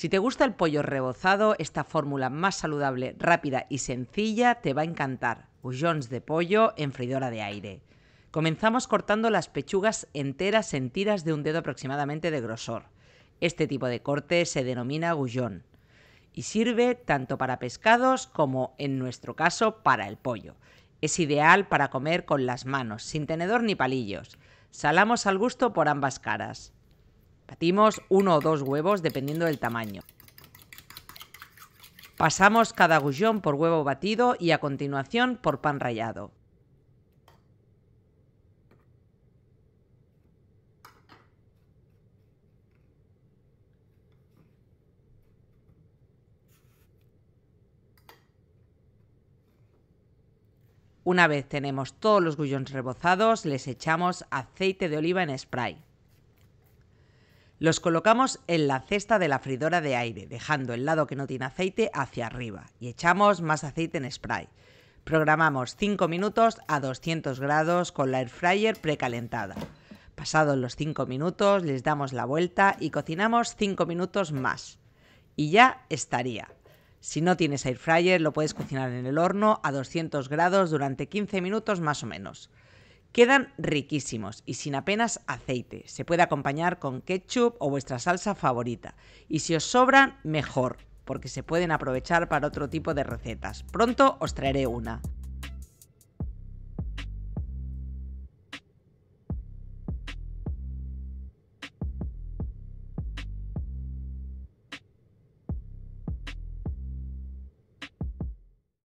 Si te gusta el pollo rebozado, esta fórmula más saludable, rápida y sencilla te va a encantar. Hullons de pollo en freidora de aire. Comenzamos cortando las pechugas enteras en tiras de un dedo aproximadamente de grosor. Este tipo de corte se denomina gullón y sirve tanto para pescados como, en nuestro caso, para el pollo. Es ideal para comer con las manos, sin tenedor ni palillos. Salamos al gusto por ambas caras. Batimos uno o dos huevos dependiendo del tamaño. Pasamos cada gullón por huevo batido y a continuación por pan rallado. Una vez tenemos todos los gullones rebozados, les echamos aceite de oliva en spray. Los colocamos en la cesta de la fridora de aire, dejando el lado que no tiene aceite hacia arriba y echamos más aceite en spray. Programamos 5 minutos a 200 grados con la air fryer precalentada. Pasados los 5 minutos les damos la vuelta y cocinamos 5 minutos más. Y ya estaría. Si no tienes air fryer lo puedes cocinar en el horno a 200 grados durante 15 minutos más o menos. Quedan riquísimos y sin apenas aceite. Se puede acompañar con ketchup o vuestra salsa favorita. Y si os sobran, mejor, porque se pueden aprovechar para otro tipo de recetas. Pronto os traeré una.